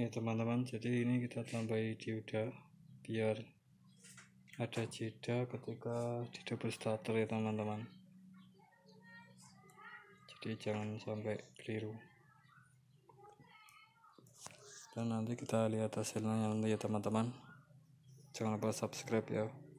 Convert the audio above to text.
ya teman-teman jadi ini kita tambahi dioda biar ada jeda ketika di double starter ya teman-teman jadi jangan sampai keliru dan nanti kita lihat hasilnya nanti ya teman-teman jangan lupa subscribe ya